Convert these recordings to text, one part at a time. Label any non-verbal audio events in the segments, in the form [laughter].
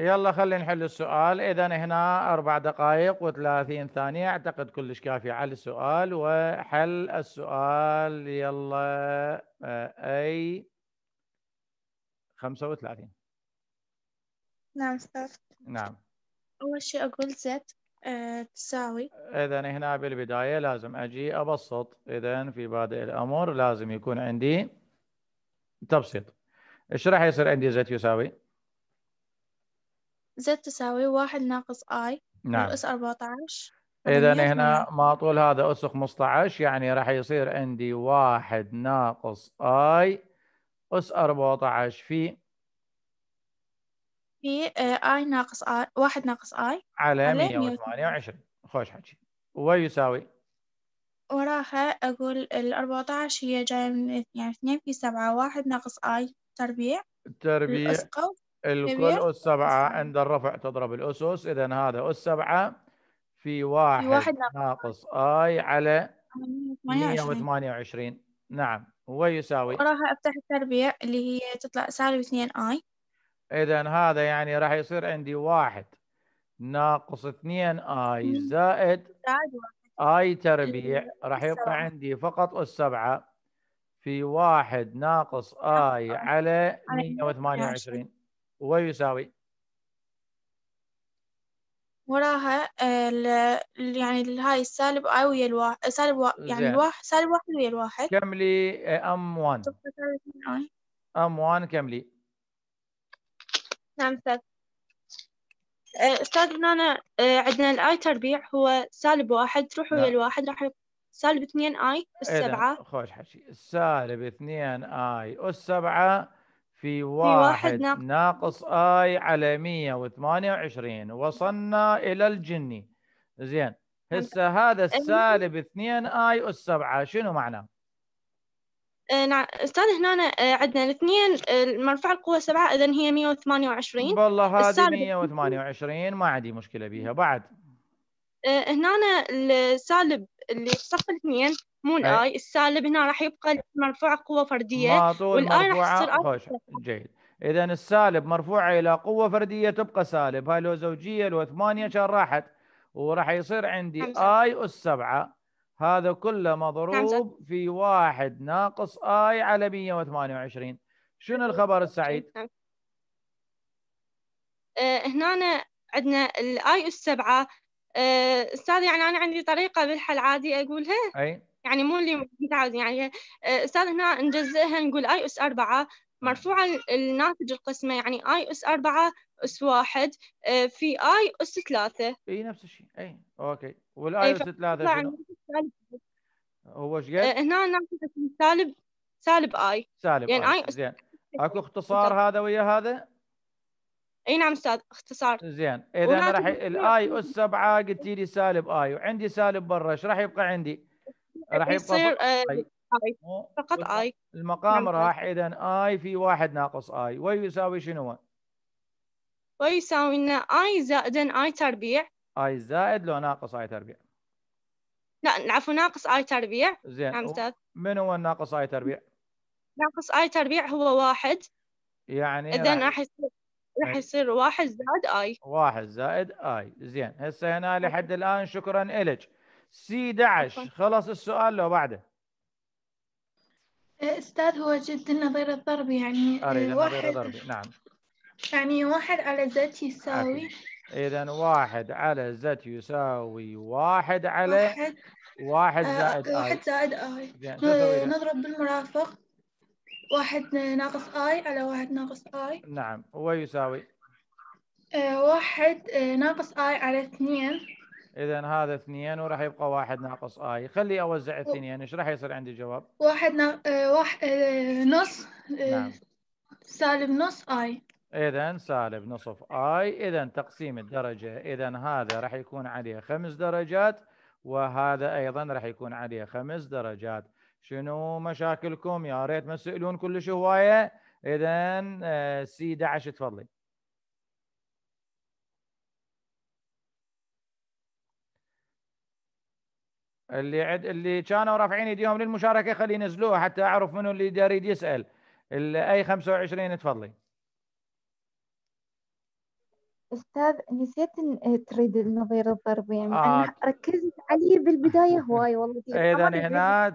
يلا خلينا نحل السؤال اذا هنا اربع دقائق و و30 ثانية اعتقد كلش كافي على السؤال وحل السؤال يلا آه، اي 35 نعم استاذ نعم اول شيء اقول زد آه، تساوي اذا هنا بالبداية لازم اجي ابسط اذا في بادئ الامر لازم يكون عندي تبسيط ايش راح يصير عندي زد يساوي؟ زد تساوي واحد ناقص اي نعم اس 14 اذا هنا ما طول هذا اس 15 يعني راح يصير عندي واحد ناقص اي اس 14 في في اي آه، ناقص اي واحد ناقص اي على 128 خوش حكي ويساوي وراها أقول ال 14 هي جاية من يعني 2 في 7 1 ناقص اي تربيع تربيع الكل أس سبعة عند الرفع تضرب الأسس إذا هذا أس سبعة في واحد, في واحد ناقص آي على 128 نعم ويساوي وراها أفتح التربيع اللي هي تطلع سالب 2 آي إذا هذا يعني راح يصير عندي واحد ناقص 2 آي زائد آي تربيع راح يبقى عندي فقط أس سبعة في واحد ناقص آي على 128 ويساوي وراها ال يعني هاي السالب اي ويا الواحد سالب يعني الواحد سالب واحد ويا الواحد كملي آه، ام 1 ام 1 كملي نعم استاذ آه، استاذ هنا آه، عندنا الاي تربيع هو سالب واحد تروح ويا نعم. الواحد راح سالب 2 اي اس 7 خوش حكي سالب 2 اي اس 7 في واحد ناقص, ناقص اي على 128 وصلنا الى الجني زين هسه هذا السالب 2 اي اس 7 شنو معناه؟ نعم استاذ هنا آه، عندنا الاثنين آه، مرفع القوه 7 اذا هي 128 والله هذه 128 ما عندي مشكله بيها بعد آه، هنا السالب اللي في صف الاثنين مو الاي السالب هنا راح يبقى مرفوع قوه فرديه والاي راح تصير جيد اذا السالب مرفوعه الى قوه فرديه تبقى سالب هاي لو زوجيه لو ثمانيه كان راحت وراح يصير عندي خمسة. اي اس 7 هذا كله مضروب خمسة. في واحد ناقص اي على 128 شنو الخبر السعيد؟ أه هنا عندنا الاي اس 7 أه، استاذ يعني انا عندي طريقه بالحل عادي اقولها؟ اي يعني مو اللي متعود يعني صار آه، هنا نجزئها نقول اي اس أربعة نعم. مرفوعة الناتج القسمة يعني اي اس أربعة اس واحد آه، في اي اس ثلاثة اي نفس الشيء اي اوكي والاي اس ثلاثة هو ايش قد؟ آه، هنا ناتج سالب سالب اي سالب يعني اي زين اكو اختصار هذا ويا هذا؟ اي نعم استاذ اختصار زين اذا راح الاي اس 7 قلت لي سالب اي وعندي سالب برا ايش راح يبقى عندي؟ راح يبقى فقط آه، اي المقام نعم. راح اذا اي في واحد ناقص اي ويساوي شنو؟ ويساوي ان اي زائد اي تربيع اي زائد لو ناقص اي تربيع لا عفوا ناقص اي تربيع زين نعم، من هو الناقص اي تربيع؟ ناقص اي تربيع هو واحد يعني اذا راح راح إيه. يصير واحد زائد اي واحد زائد اي زين هسه هنا لحد الان شكرا الك سي دعش خلص السؤال لو بعده إيه، استاذ هو جد نظير الضرب يعني إيه، واحد الضرب. نعم يعني واحد على زد يساوي اذا واحد على زد يساوي واحد على واحد, واحد آه، زائد اي واحد زائد اي نضرب بالمرافق واحد ناقص اي على واحد ناقص اي نعم ويساوي آه، واحد آه، ناقص اي على اثنين اذا هذا اثنين وراح يبقى واحد ناقص اي خلي اوزع اثنين ايش راح يصير عندي جواب واحد نا... آه، واحد آه، نص آه، نعم. سالب نص اي اذا سالب نصف اي اذا تقسيم الدرجه اذا هذا راح يكون عليه خمس درجات وهذا ايضا راح يكون عليه خمس درجات شنو مشاكلكم يا ريت ما تسالون كلش هوايه اذا سي 11 تفضلي اللي عد... اللي كانوا رافعين ايديهم للمشاركه خلي ينزلوها حتى اعرف منو اللي يريد يسال اي 25 تفضلي استاذ نسيت إيه، تريد النظير الضربي يعني آه. انا ركزت عليه بالبدايه هواي والله اذا هنا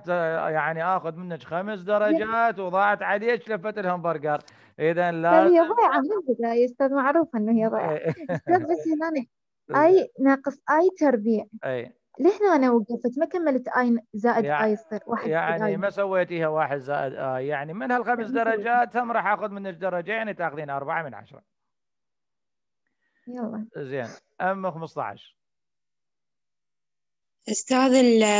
يعني اخذ منك خمس درجات وضاعت عليك لفه الهمبرجر اذا لا هي ضيعه من البدايه استاذ معروف انه هي ضيعه [laughs] استاذ بس هنا اي ناقص اي تربيع اي لهنا انا وقفت ما كملت اي زائد يعني اي يصير واحد يعني ما سويتيها واحد زائد اي يعني من هالخمس درجات هم راح اخذ منك درجه يعني تاخذين اربعه من عشره. يلا زين اما 15 استاذ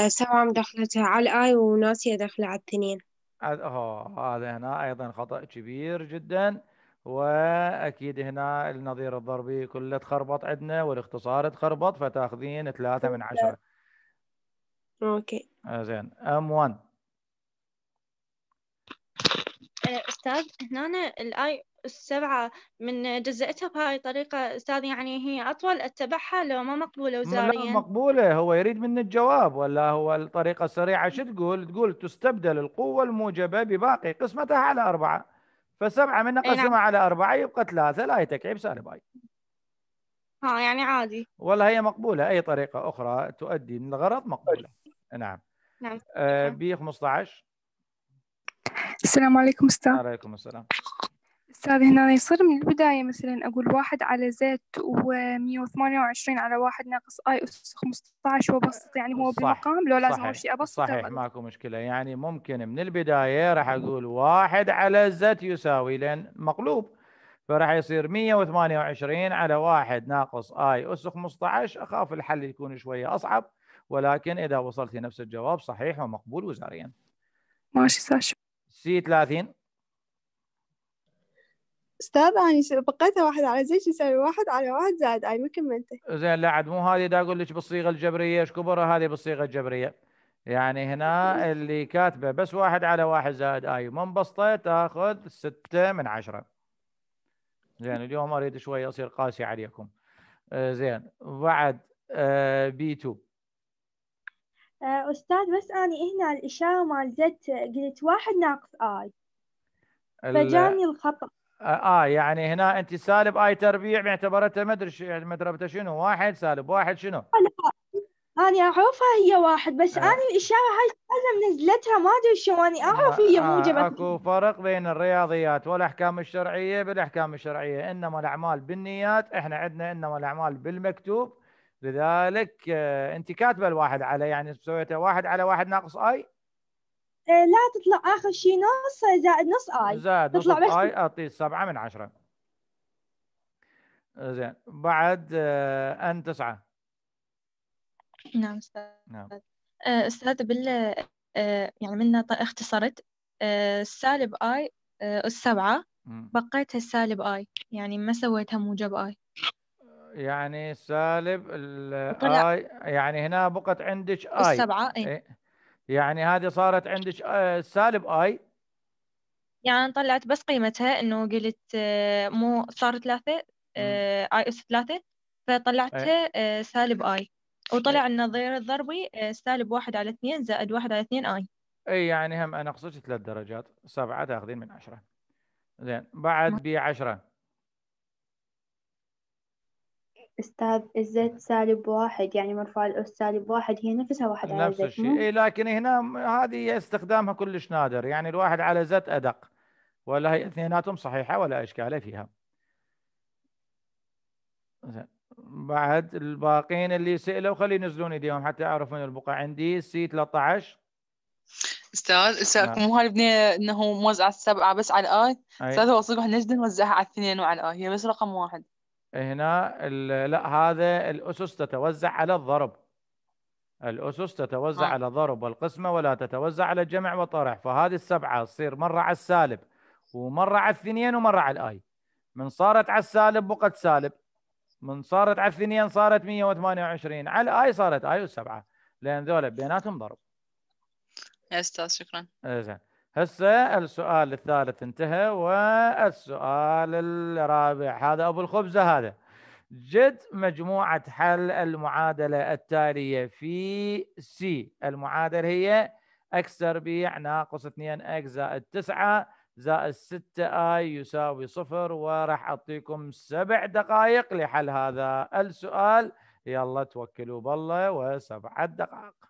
السبعه مدخلتها على الاي وناسيه دخلها على الاثنين. اوه هذا هنا ايضا خطا كبير جدا واكيد هنا النظير الضربي كله تخربط عندنا والاختصار تخربط فتاخذين ثلاثه من عشره. اوكي زين ام 1 استاذ هنا الاي السبعه من جزئتها بهاي الطريقه استاذ يعني هي اطول اتبعها لو ما مقبوله وزاريا لا مقبوله هو يريد مني الجواب ولا هو الطريقه السريعه شو تقول؟ تقول تستبدل القوه الموجبه بباقي قسمتها على اربعه فسبعه من إيه، قسمها نعم. على اربعه يبقى ثلاثه لا يتكعب سالب اي ها يعني عادي والله هي مقبوله اي طريقه اخرى تؤدي للغرض الغرض مقبوله نعم نعم, آه، نعم. بي 15 السلام عليكم استاذ وعليكم السلام استاذ هنا يصير من البداية مثلا أقول واحد على زد و128 على واحد ناقص أي أس 15 وأبسط يعني هو صح. بالمقام لو لازم أول شيء أبسط صحيح ماكو مشكلة يعني ممكن من البداية راح أقول واحد على زد يساوي لأن مقلوب فراح يصير 128 على واحد ناقص اي اس 15 اخاف الحل يكون شويه اصعب ولكن اذا وصلتي نفس الجواب صحيح ومقبول وزاريا ماشي ساشا سي 30 استاذ يعني بقيت واحد على زي يساوي واحد على واحد زائد اي ما كملته زين لا عاد مو هذه دا اقول لك بالصيغه الجبريه ايش كبرها هذه بالصيغه الجبريه يعني هنا اللي كاتبه بس واحد على واحد زائد اي منبسطه تاخذ ستة من عشرة زين اليوم اريد شوي اصير قاسي عليكم آه، زين بعد بي آه، 2 آه، أستاذ بس أني هنا الإشارة مال زد قلت واحد ناقص آي فجاني الخطأ آه،, اه يعني هنا انت سالب اي تربيع معتبرتها ما ادري يعني مدربته شنو واحد سالب واحد شنو؟ لا انا اعرفها هي واحد بس آه. انا الاشاره هاي انا منزلتها ما ادري شو اني اعرف هي آه، موجبه آه اكو فرق بين الرياضيات والاحكام الشرعيه بالاحكام الشرعيه انما الاعمال بالنيات احنا عندنا انما الاعمال بالمكتوب لذلك آه، انت كاتبه الواحد على يعني سويته واحد على واحد ناقص اي لا تطلع اخر شيء نص زائد نص اي زائد نص اي اعطيه سبعه من عشره زين بعد آه، ان تسعه نعم استاذ نعم. آه، استاذ بال يعني منا اختصرت السالب اي السبعه بقيتها السالب اي يعني ما سويتها موجب اي يعني سالب ال اي يعني هنا بقت عندك اي السبعه اي إيه. يعني هذه صارت عندك آه، سالب اي يعني طلعت بس قيمتها انه قلت آه، مو صار ثلاثة آه، اي اس ثلاثة فطلعتها إيه. سالب اي وطلع إيه. النظير الضربي سالب واحد على اثنين زائد واحد على اثنين اي اي يعني هم انا قصدت ثلاث درجات سبعة تاخذين من عشرة زين بعد ب 10 استاذ الزيت سالب واحد يعني مرفوع الأس سالب واحد هي نفسها واحد على نفس الشيء إيه لكن هنا هذه استخدامها كلش نادر يعني الواحد على زت أدق ولا هي اثنيناتهم صحيحة ولا إشكال فيها بعد الباقين اللي سالوا خلي ينزلون ايديهم حتى اعرف من البقع عندي سي 13 استاذ هسه نعم. مو هاي البنيه انه موزعه السبعه بس على الاي استاذ هو صدق نجد نوزعها على الاثنين وعلى الاي هي بس رقم واحد هنا لا هذا الأسس تتوزع على الضرب الأسس تتوزع آه. على الضرب والقسمة ولا تتوزع على الجمع والطرح فهذه السبعة تصير مرة على السالب ومرة على الثنين ومرة على الآي من صارت على السالب بقت سالب من صارت على الثنين صارت 128 على الآي صارت آي والسبعة لأن ذولا بيناتهم ضرب يا أستاذ شكرا إيه، زين هسه السؤال الثالث انتهى والسؤال الرابع هذا ابو الخبزه هذا جد مجموعه حل المعادله التاليه في سي المعادله هي اكس تربيع ناقص 2 اكس زائد 9 زائد 6 اي يساوي صفر وراح اعطيكم سبع دقائق لحل هذا السؤال يلا توكلوا بالله وسبعه دقائق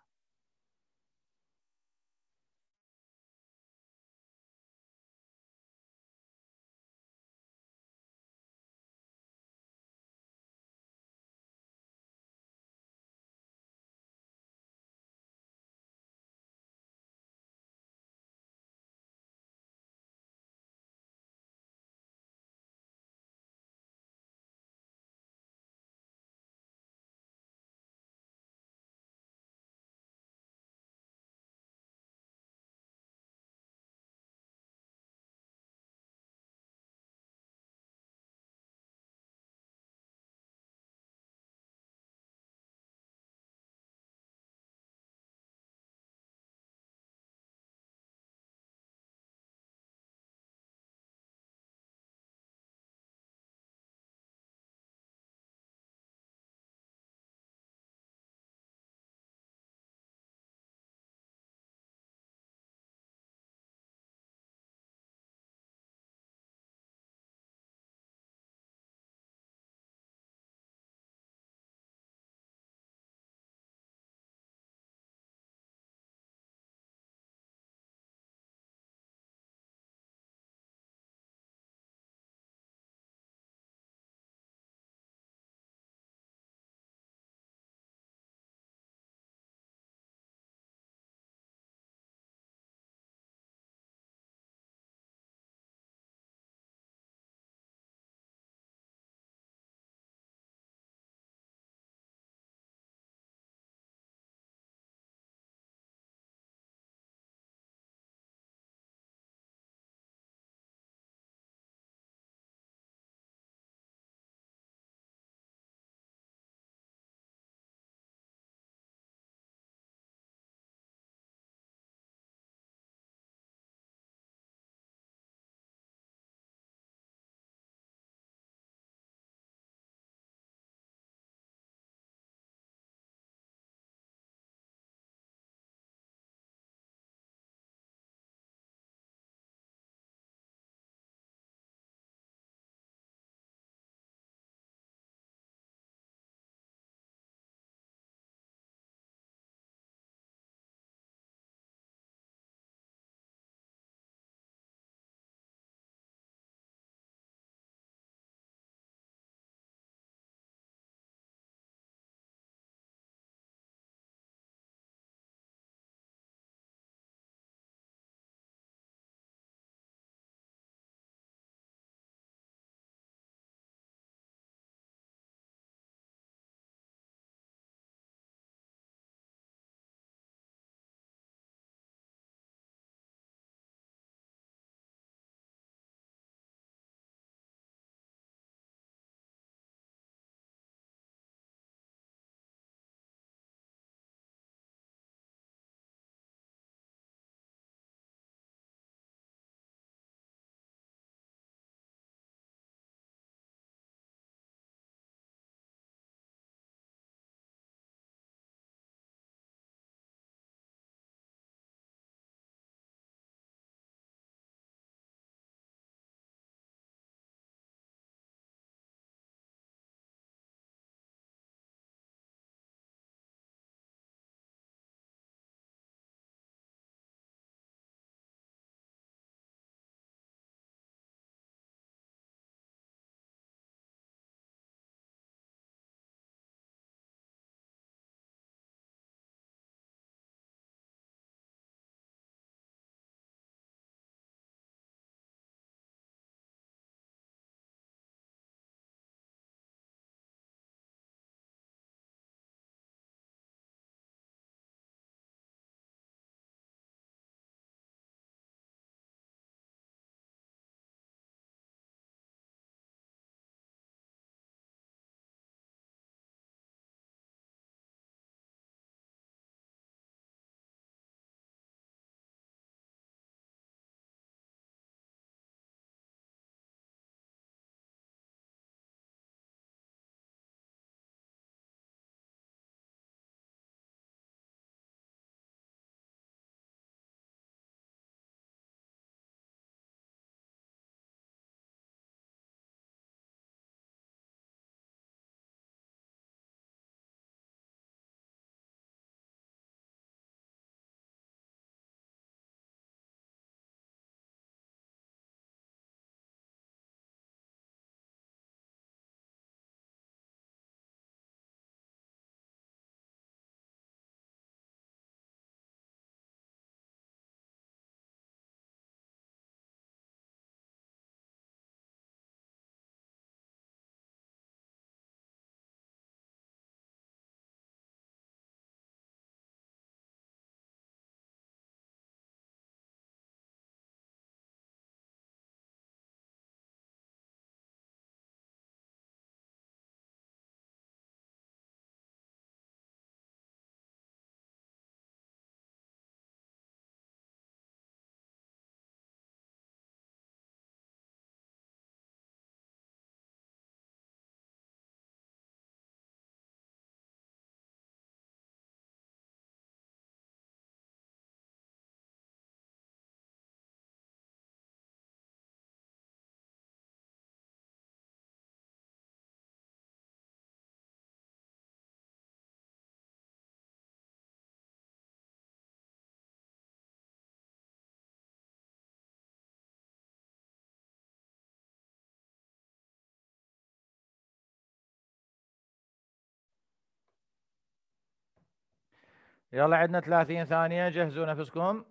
يلا عندنا 30 ثانية جهزوا نفسكم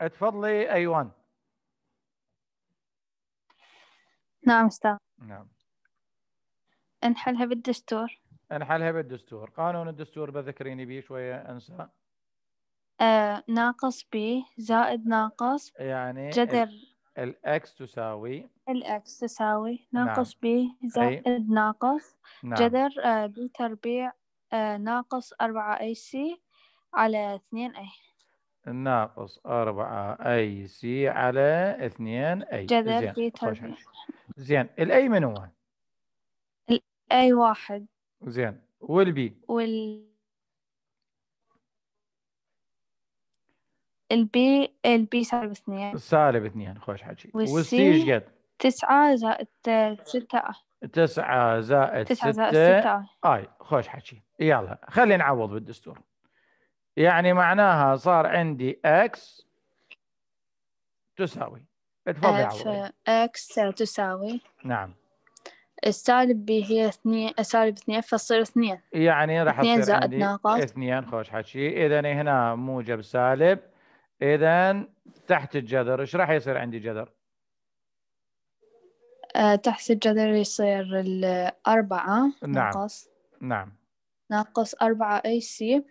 اتفضلي ايوان نعم استاذ نعم انحلها بالدستور انحلها بالدستور قانون الدستور بذكريني بيه شوية أنسى آه، ناقص بي زائد ناقص يعني جذر الاكس تساوي الاكس تساوي نعم. ناقص نعم. بي زائد أي. ناقص نعم. جذر آه، بي تربيع آه، ناقص أربعة اي سي على اثنين اي ناقص 4 اي سي على 2 اي جذر زين تربيع. زين الاي من هو؟ الاي واحد زين والبي وال البي البي سالب اثنين سالب اثنين خوش حكي والسي ايش قد؟ تسعة زائد ستة تسعة زائد تسعة زائد ستة اي خوش حكي يلا خلينا نعوض بالدستور يعني معناها صار عندي x تساوي اتفضل x تساوي نعم السالب بي هي اثنين سالب اثنين فتصير اثنين يعني راح اثنين زائد عندي ناقص اثنين خوش حكي اذا هنا موجب سالب اذا تحت الجذر ايش راح يصير عندي جذر؟ أه، تحت الجذر يصير الأربعة نعم. ناقص نعم ناقص أربعة أي سي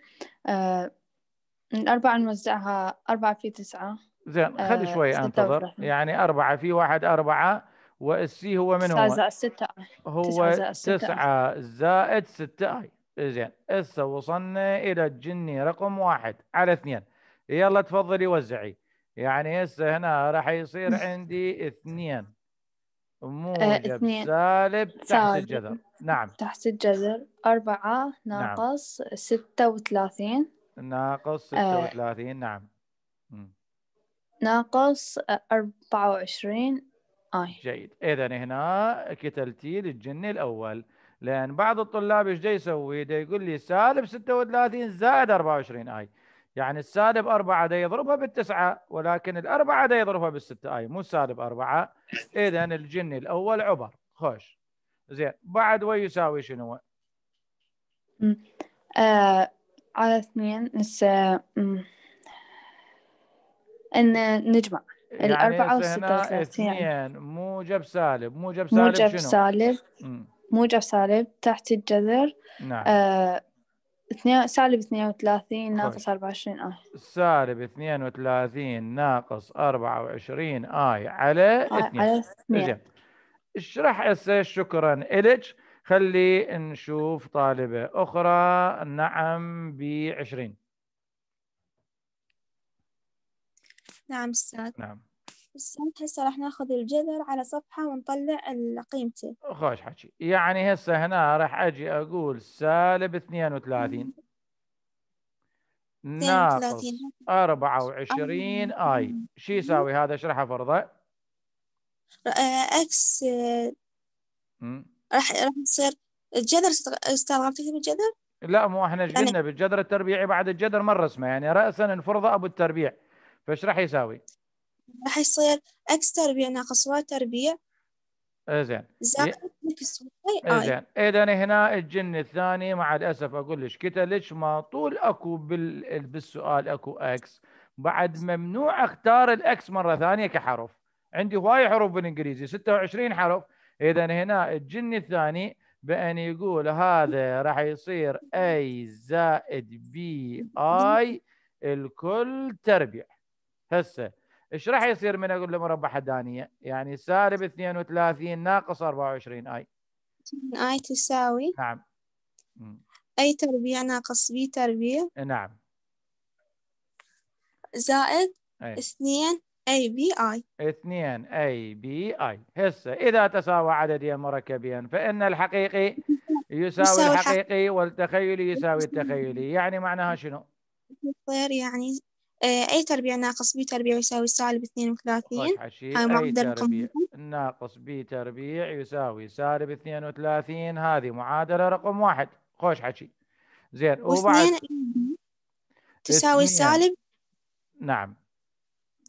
الأربعة آه، نوزعها أربعة في تسعة زين خلي آه، شوي أنتظر يعني أربعة في واحد أربعة والسي هو من هو؟ زائد ستة هو تسعة زائد ستة أي زين هسه وصلنا إلى الجني رقم واحد على اثنين يلا تفضلي وزعي يعني هسه هنا راح يصير [laughs] عندي اثنين موجب آه، سالب تحت الجذر نعم تحت الجذر أربعة نعم. ناقص نعم. ستة وثلاثين ناقص آه. ستة وثلاثين نعم ناقص أربعة وعشرين آي جيد إذا هنا كتلتي للجني الأول لأن بعض الطلاب إيش جاي يسوي؟ ده يقول لي سالب 36 زائد 24 آي يعني السالب أربعة ده يضربها بالتسعة ولكن الأربعة ده يضربها بالستة آي مو سالب أربعة إذا الجني الأول عبر خوش زين بعد وي يساوي شنو؟ آه على اثنين نس ان نجمع يعني الأربعة والستة يعني. اثنين موجب سالب موجب سالب موجب سالب موجب سالب تحت الجذر نعم آه، اثنين طيب. آه سالب اثنين وثلاثين ناقص أربعة وعشرين آي سالب اثنين وثلاثين ناقص أربعة وعشرين آي على اثنين على اثنين اشرح هسه شكرا الك خلي نشوف طالبه اخرى نعم ب 20 نعم استاذ نعم استاذ هسه راح ناخذ الجذر على صفحه ونطلع قيمته خوش حكي يعني هسه هنا راح اجي اقول سالب 32 ناقص 24 اي شو يساوي هذا اشرحه فرضه اكس آه، آه، راح راح يصير الجذر استلغمت كلمة الجذر؟ لا مو احنا ايش قلنا بالجذر التربيعي بعد الجذر مره اسمه يعني راسا الفرضه ابو التربيع فايش راح يساوي؟ راح يصير اكس تربيع ناقص واي تربيع آه، زين زائد اكس واي زين اذا هنا الجن الثاني مع الاسف اقول لك كتلش ما طول اكو بالسؤال اكو اكس بعد ممنوع اختار الاكس مره ثانيه كحرف عندي هواي حروف بالانجليزي 26 حرف اذا هنا الجن الثاني بان يقول هذا راح يصير اي زائد بي اي الكل تربيع هسه ايش راح يصير من اقول له مربع حدانيه؟ يعني سالب 32 ناقص 24 اي اي تساوي نعم اي تربيع ناقص بي تربيع نعم زائد إيه. اثنين اي بي اي اثنين اي بي اي هسه اذا تساوى عددين مركبين فان الحقيقي يساوي الحقيقي والتخيلي يساوي التخيلي يعني معناها شنو؟ غير يعني اي آه، تربيع ناقص بي تربيع يساوي سالب 32 هاي طيب، آه، تربيع ناقص بي تربيع يساوي سالب 32 هذه معادله رقم واحد خوش حكي زين وبعد تساوي سالب نعم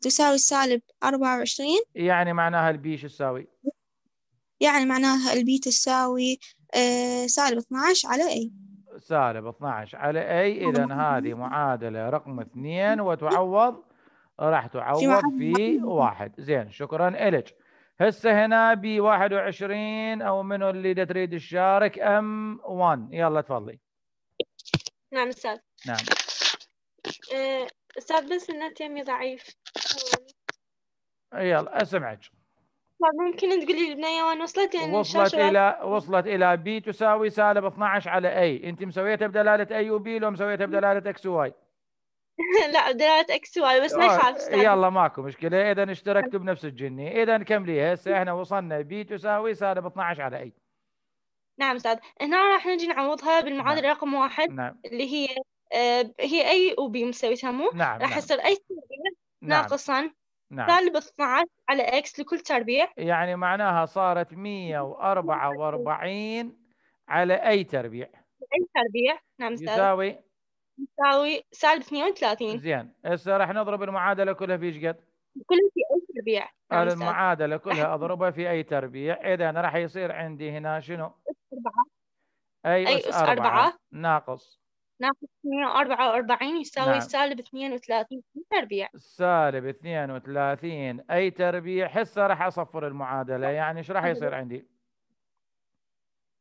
تساوي سالب أربعة وعشرين يعني معناها البي شو تساوي؟ يعني معناها البي تساوي آه، سالب 12 على اي سالب 12 على اي اذا هذه معادله رقم اثنين وتعوض راح تعوض في واحد زين شكرا الك هسه هنا ب 21 او منو اللي تريد تشارك ام 1 يلا تفضلي نعم استاذ نعم آه، استاذ بس النت يمي ضعيف يلا اسمعك طيب، ممكن تقولي البنية وين وصلت يعني وصلت الى وصلت الى بي تساوي سالب 12 على اي انت مسويتها بدلاله اي وبي لو مسويتها بدلاله اكس وواي [laughs] لا بدلاله اكس واي بس ما يخالف آه، يلا ماكو مشكله اذا اشتركتوا بنفس الجني اذا كملي هسه احنا وصلنا بي تساوي سالب 12 على اي نعم استاذ هنا راح نجي نعوضها بالمعادله نعم. رقم واحد نعم. اللي هي آه، هي اي وبي مسويتها مو نعم راح يصير نعم. اي نعم. ناقصا نعم سالب نعم. 12 على اكس لكل تربيع يعني معناها صارت 144 على اي تربيع اي تربيع نعم يساوي يساوي سالب 32 زين هسه راح نضرب المعادله كلها في ايش قد؟ كلها في اي تربيع نعم المعادله كلها اضربها في اي تربيع اذا راح يصير عندي هنا شنو؟ 4 اي اس 4 ناقص ناقص 244 يساوي نعم. سالب 32 اي تربيع سالب 32 أي تربيع هسه راح أصفر المعادلة نعم. يعني إيش راح يصير عندي؟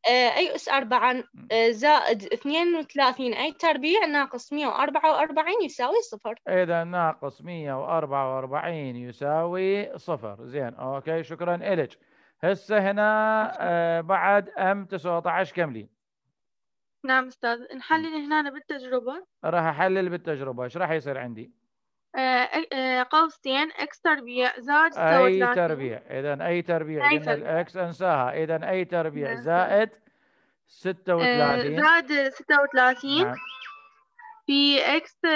آه، أي أس 4 آه، زائد 32 أي تربيع ناقص 144 يساوي صفر إذا ناقص 144 يساوي صفر زين أوكي شكرا إلك هسه هنا آه، بعد أم 19 كملي نعم استاذ نحلل هنا بالتجربه راح احلل بالتجربه ايش راح يصير عندي آه، آه، قوسين اكس تربيع زائد اي تربيع اذا اي تربيع من الاكس انساها اذا اي تربيع زائد 36 زائد 36 في اكس آه،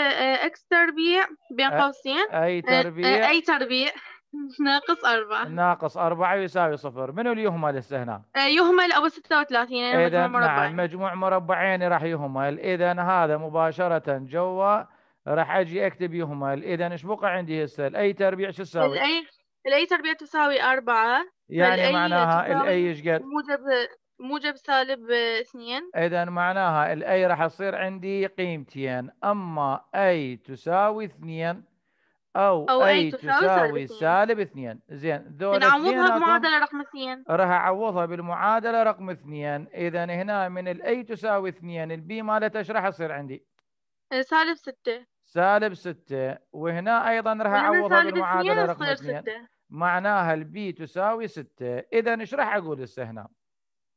اكس تربيع بين قوسين اي تربيع اي تربيع [laughs] ناقص أربعة ناقص أربعة يساوي صفر منو اللي يهمل هسه هنا؟ آه، يهمل أبو 36 يعني إذا نعم مجموع مربعين راح يهمل إذا هذا مباشرة جوا راح أجي أكتب يهمل إذا إيش بقى عندي هسه الأي تربيع شو تساوي؟ الأي الأي تربيع تساوي أربعة يعني معناها الأي إيش قد؟ موجب موجب سالب آه، اثنين إذا معناها الأي راح تصير عندي قيمتين أما أي تساوي اثنين او, أو اي تساوي سالب اثنين زين ذول نعوضها بمعادله رقم اثنين راح اعوضها بالمعادله رقم اثنين اذا هنا من الاي تساوي اثنين البي مالتها ايش راح يصير عندي؟ آه، سالب ستة سالب ستة وهنا ايضا راح اعوضها بالمعادله رقم اثنين معناها البي تساوي ستة اذا ايش راح اقول هسه هنا؟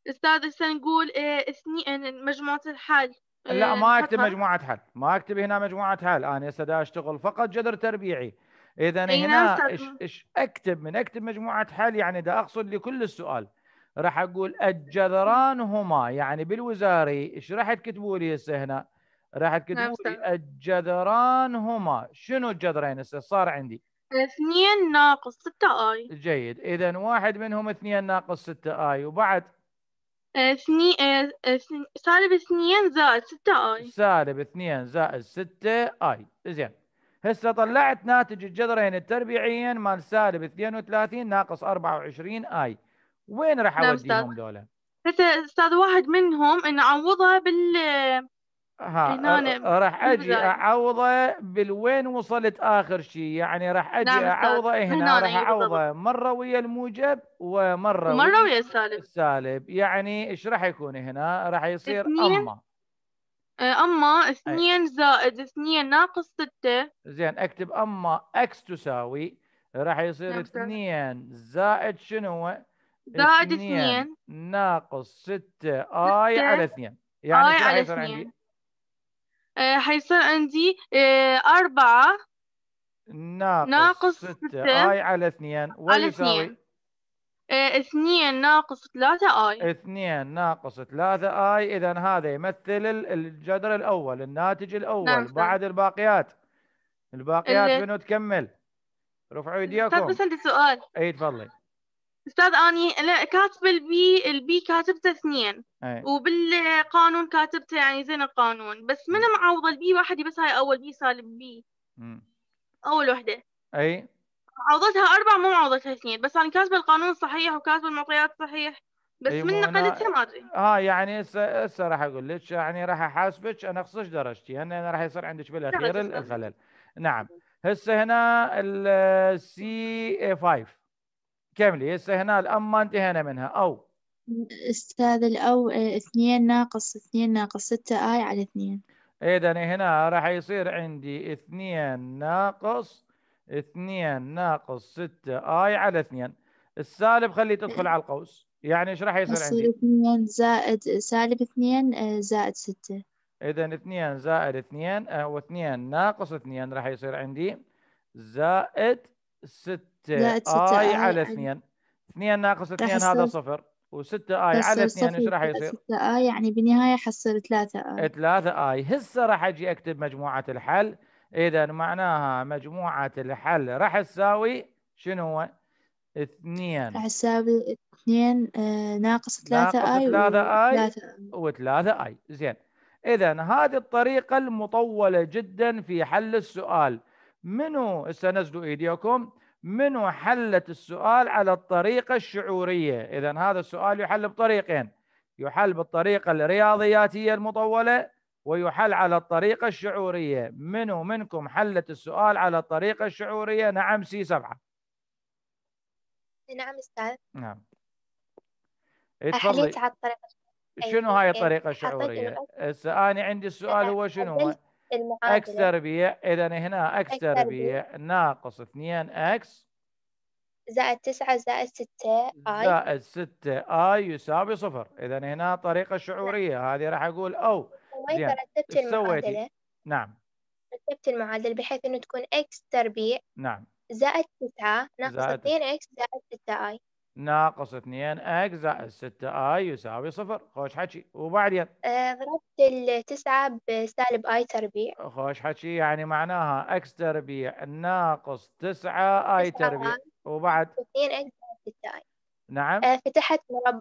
استاذ هسه نقول آه، اثنين آه، مجموعة الحال لا إيه، ما اكتب مجموعه حل ما اكتب هنا مجموعه حل انا هسه اشتغل فقط جذر تربيعي اذا هنا إش, اش اكتب من اكتب مجموعه حل يعني دا اقصد لكل السؤال راح اقول الجذران هما يعني بالوزاري ايش راح تكتبوا لي هسه هنا راح تكتبوا لي الجذران هما شنو الجذرين هسه صار عندي اثنين ناقص 6 اي جيد اذا واحد منهم اثنين ناقص 6 اي وبعد سالب آه، آه، آه، اثنين زائد ستة اي سالب اثنين زائد ستة اي زين هسه طلعت ناتج الجذرين التربيعيين مال سالب 32 ناقص 24 اي وين راح نعم، اوديهم دولة؟ هسه استاذ واحد منهم نعوضها بال ها نعم، نعم، راح اجي اعوضه بالوين وصلت اخر شيء يعني راح اجي نعم اعوضه نعم، هنا راح أيوه، اعوضه مره ويا الموجب ومره مره ويا السالب السالب يعني ايش راح يكون هنا؟ راح يصير اما اما 2 زائد 2 ناقص 6 زين اكتب اما اكس تساوي راح يصير 2 نعم زائد شنو؟ زائد 2 ناقص 6 اي على 2 يعني اي على 2 آه، حيصير عندي آه، أربعة ناقص, ناقص ستة آي على اثنين على اثنين آه، اثنين ناقص ثلاثة آي اثنين ناقص ثلاثة آي إذا هذا يمثل الجذر الأول الناتج الأول نعم. بعد الباقيات الباقيات منو تكمل رفعوا ايديكم بس عندي سؤال اي تفضلي استاذ اني لا كاتبه البي البي كاتبته اثنين أي. وبالقانون كاتبته يعني زين القانون بس من معوضه البي واحد بس هاي اول بي سالب بي م. اول وحده اي عوضتها اربع مو معوضتها اثنين بس انا كاتبه القانون صحيح وكاتبه المعطيات صحيح بس من نقلتها ما ادري اه يعني هسه هسه راح اقول لك يعني راح احاسبك انقصش درجتي يعني انا راح يصير عندك بالاخير الخلل نعم هسه هنا السي 5 كملي هسه هنا الأم ما انتهينا منها أو أستاذ الأو إيه، اثنين ناقص اثنين ناقص ستة آي على اثنين إيه، إذا هنا راح يصير عندي اثنين ناقص اثنين ناقص ستة آي على اثنين السالب خلي تدخل على القوس يعني ايش راح يصير عندي؟ اثنين زائد سالب اثنين إيه، زائد ستة إذا اثنين زائد اثنين آه، واثنين ناقص اثنين راح يصير عندي زائد ستة 6 اي على 2 2 ناقص 2 هذا صفر و6 اي على 2 ايش راح يصير؟ 6 اي يعني بالنهايه حصل 3 اي 3 اي هسه راح اجي اكتب مجموعه الحل اذا معناها مجموعه الحل راح تساوي شنو هو؟ 2 راح تساوي 2 آه، ناقص 3 اي 3 اي و3 اي زين اذا هذه الطريقه المطوله جدا في حل السؤال منو هسه نزلوا ايديكم منو حلت السؤال على الطريقة الشعورية إذا هذا السؤال يحل بطريقين يحل بالطريقة الرياضياتية المطولة ويحل على الطريقة الشعورية منو منكم حلت السؤال على الطريقة الشعورية نعم سي سبعة نعم أستاذ نعم اتفضلي حليت على الطريقة شنو هاي الطريقة الشعورية؟ هسه أنا عندي السؤال هو شنو هو؟ المعادلة اكس تربيع اذا هنا اكس تربيع ناقص 2 اكس زائد 9 زائد 6 اي زائد 6 اي يساوي صفر اذا هنا طريقة شعورية نعم. هذه راح اقول او زين رتبت المعادلة نعم رتبت المعادلة بحيث انه تكون اكس تربيع نعم زائد 9 ناقص 2 اكس زائد 6 اي ناقص 2 زائد 6 اي يساوي صفر خوش حكي وبعدين ضربت آه، التسعة بسالب اي تربيع خوش حكي يعني معناها اكس تربيع ناقص 9 اي تربيع وبعد 2 زائد 6 اي نعم آه، فتحت مربع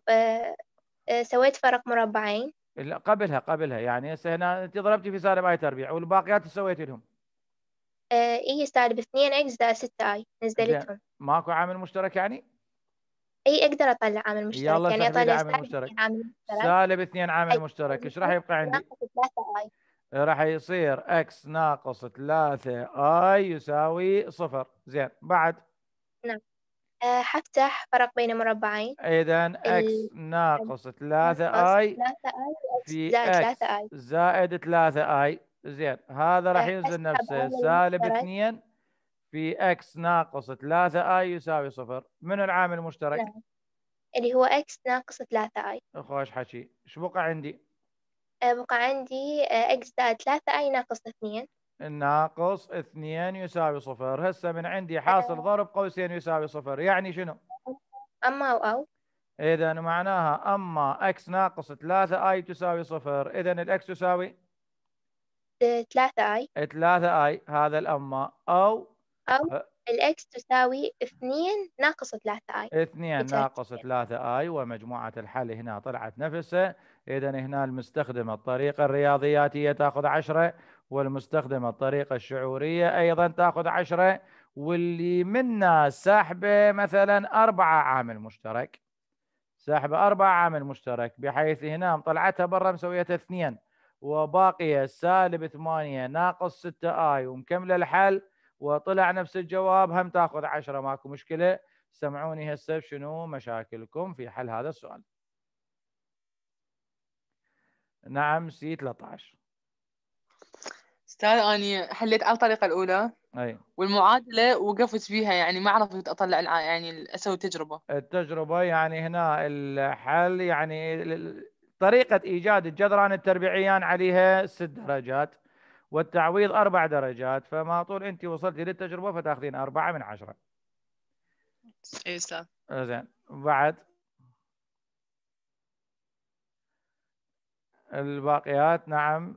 آه، سويت فرق مربعين لا قبلها قبلها يعني هسه هنا انت ضربتي في سالب اي تربيع والباقيات سويتي لهم اي سالب 2 زائد 6 اي نزلتهم ماكو عامل مشترك يعني؟ اي اقدر اطلع عامل مشترك يلا يعني اطلع عامل مشترك سالب 2 عامل مشترك ايش راح يبقى عندي؟ راح يصير اكس ناقص 3 اي يساوي صفر زين بعد نعم حفتح آه، فرق بين مربعين اذا اكس ناقص 3 اي في زائد 3 اي زائد 3 اي زين هذا راح آه، ينزل نفسه سالب 2 في اكس ناقص 3 اي يساوي صفر من العامل المشترك؟ اللي هو اكس ناقص 3 اي خوش حكي ايش بقى عندي؟ آه، بقى عندي اكس آه، زائد 3 اي ناقص 2 ناقص 2 يساوي صفر هسه من عندي آه. حاصل ضرب قوسين يساوي صفر يعني شنو؟ اما او او اذا معناها اما اكس ناقص 3 اي تساوي صفر اذا الاكس تساوي 3 i 3 i هذا الاما او أو الإكس تساوي 2 ناقص 3 آي 2 ناقص 3 آي ومجموعة الحل هنا طلعت نفسها إذا هنا المستخدم الطريقة الرياضياتية تأخذ 10 والمستخدم الطريقة الشعورية أيضا تأخذ 10 واللي منا ساحبه مثلا أربعة عامل مشترك ساحبه أربعة عامل مشترك بحيث هنا طلعتها برا مسويتها 2 وباقية سالب 8 ناقص 6 آي ومكملة الحل وطلع نفس الجواب هم تاخذ عشرة ماكو مشكله سمعوني هسه شنو مشاكلكم في حل هذا السؤال نعم سي 13 استاذ اني حليت على الطريقه الاولى اي والمعادله وقفت فيها يعني ما عرفت اطلع يعني اسوي تجربه التجربه يعني هنا الحل يعني طريقه ايجاد الجذران التربيعيان عليها ست درجات والتعويض أربع درجات فما طول أنت وصلتي للتجربة فتاخذين أربعة من عشرة يسلم زين بعد الباقيات نعم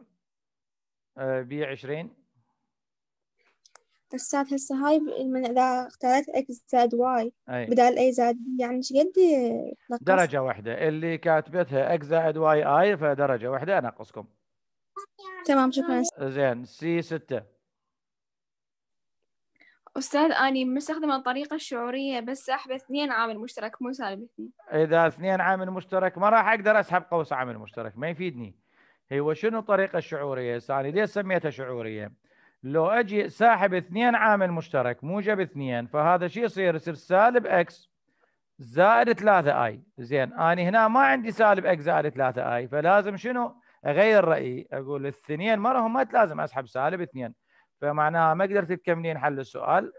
آه، بي 20 أستاذ هسه هاي من إذا اختارت إكس زائد واي بدال أي زائد يعني ايش قد درجة واحدة اللي كاتبتها إكس زائد واي أي فدرجة واحدة أنقصكم تمام شكرا زين سي ستة أستاذ أني مستخدمة الطريقة الشعورية بس أحب اثنين عامل مشترك مو سالب اثنين إذا اثنين عامل مشترك ما راح أقدر أسحب قوس عامل مشترك ما يفيدني هو شنو الطريقة الشعورية ساني ليش سميتها شعورية لو أجي ساحب اثنين عامل مشترك موجب اثنين فهذا شو يصير يصير سالب اكس زائد 3 اي زين أنا هنا ما عندي سالب اكس زائد 3 اي فلازم شنو اغير رايي اقول الاثنين ما لهم لازم اسحب سالب اثنين فمعناها ما قدرت تكملين حل السؤال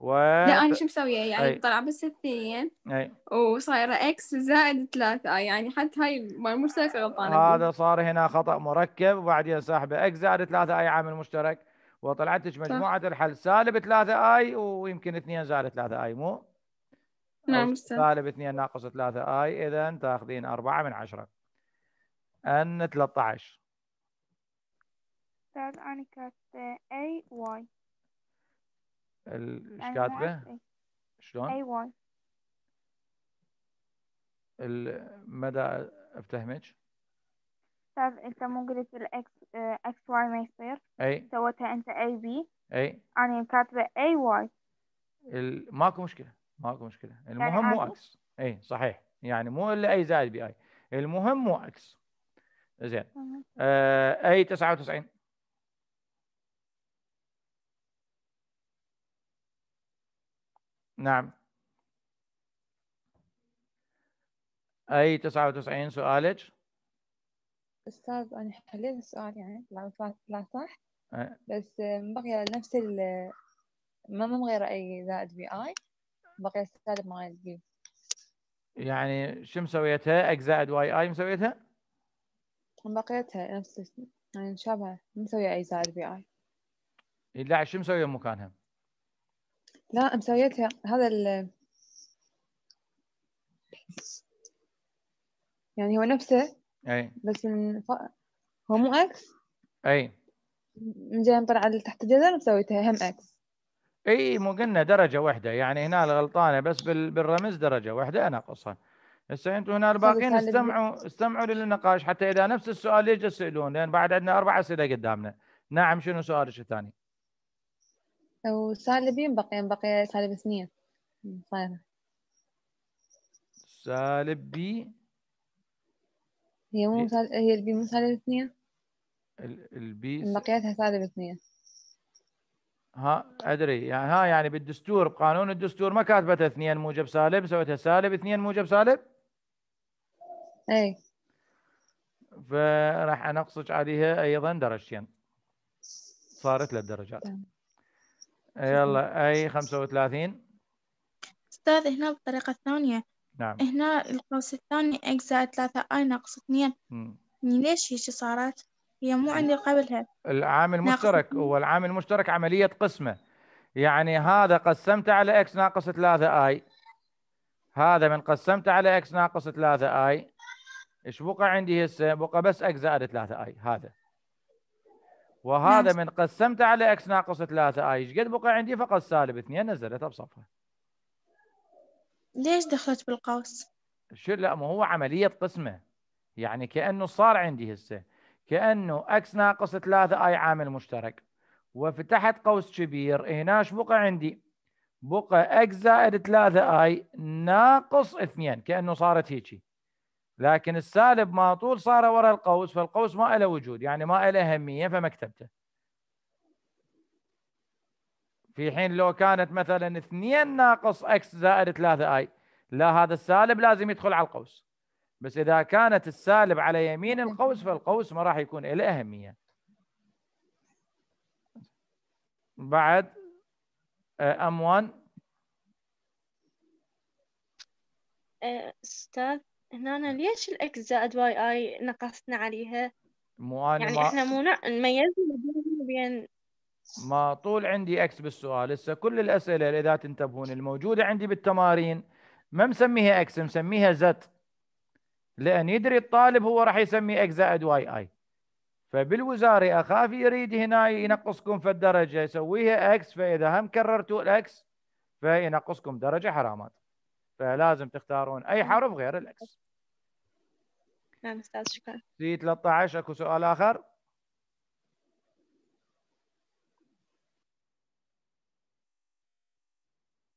و... لا انا شو مسويه يعني أي. طلع بس اثنين أي. وصايره اكس زائد ثلاثة يعني حتى هاي مال مشترك غلطانه هذا صار هنا خطا مركب وبعدين ساحبه اكس زائد ثلاثة اي عامل مشترك وطلعت لك مجموعه صح. الحل سالب ثلاثة اي ويمكن اثنين زائد ثلاثة اي مو؟ نعم سالب اثنين ناقص ثلاثة اي اذا تاخذين اربعة من عشرة ان 13 أستاذ أنا كاتبة أي واي إيش كاتبة؟ شلون؟ أي واي مدى أفتهمك؟ أستاذ أنت مو قلت الإكس إكس آه، واي ما يصير أي سويتها أنت أي بي أي أنا كاتبة أي واي ماكو مشكلة ماكو مشكلة المهم يعني مو إكس أي صحيح يعني مو إلا أي زائد بأي المهم مو إكس زين آه، اي 99 نعم اي 99 سؤالك استاذ انا حليت السؤال يعني طلع صح آه. بس بقي نفس ال ما ما مغير اي زائد بي اي بقي السالب مال بي يعني شو مسويتها؟ اكس زائد واي اي مسويتها؟ بقيتها نفس يعني شبه مسوية اي زائد بي اي إيه، لا شو مسوية مكانها؟ لا مسويتها هذا ال يعني هو نفسه اي بس من ف... هو مو اكس اي من جاي مطلع على تحت الجدر مسويتها هم اكس اي مو قلنا درجه واحده يعني هنا الغلطانه بس بالرمز درجه واحده انقصها هسه انتم هنا الباقيين استمعوا استمعوا للنقاش حتى اذا نفس السؤال ليش تسالون؟ لان بعد عندنا اربع اسئله قدامنا. نعم شنو سؤالك الثاني؟ وسالبين بقي بقي سالب اثنين صايره طيب. سالب بي هي مو هي البي مو سالب اثنين البي بقيتها سالب اثنين ها ادري يعني ها يعني بالدستور بقانون الدستور ما كاتبتها اثنين موجب سالب سويتها سالب اثنين موجب سالب اي فراح انقصك عليها ايضا درجتين صارت ثلاث درجات يلا اي 35 استاذ هنا بالطريقه الثانيه نعم هنا القوس الثاني x زائد 3 اي ناقص 2 يعني ليش هيك صارت؟ هي مو عندي يعني قبلها العامل المشترك هو العامل المشترك عمليه قسمه يعني هذا قسمته على x ناقص 3 اي هذا من قسمته على x ناقص 3 اي ايش بقى عندي هسه؟ بقى بس اكس زائد 3 اي هذا. وهذا من قسمته على اكس ناقص 3 اي، ايش قد بقى عندي؟ فقط سالب 2 نزلتها بصفها. ليش دخلت بالقوس؟ شو لا ما هو عمليه قسمه. يعني كانه صار عندي هسه كانه اكس ناقص 3 اي عامل مشترك. وفتحت قوس كبير هنا ايش بقى عندي؟ بقى اكس زائد 3 اي ناقص 2 كانه صارت هيجي. لكن السالب ما طول صار وراء القوس فالقوس ما له وجود يعني ما له أهمية فما كتبته في حين لو كانت مثلا 2 ناقص اكس زائد 3 اي لا هذا السالب لازم يدخل على القوس بس اذا كانت السالب على يمين القوس فالقوس ما راح يكون له اهميه بعد ام 1 استاذ هنا ليش الإكس زائد واي آي نقصنا عليها؟ مو أنا يعني ما... إحنا مو نميزنا بين ما طول عندي اكس بالسؤال هسه كل الاسئله اذا تنتبهون الموجوده عندي بالتمارين ما مسميها اكس مسميها زت لان يدري الطالب هو راح يسمي اكس زائد واي اي فبالوزاري اخاف يريد هنا ينقصكم في الدرجه يسويها اكس فاذا هم كررتوا الاكس فينقصكم درجه حرامات فلازم تختارون اي حرف غير الاكس نعم استاذ شكرا في 13 اكو سؤال اخر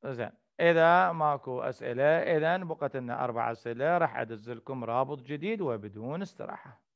زين اذا ماكو اسئله اذا بقت لنا اربع اسئله راح ادز لكم رابط جديد وبدون استراحه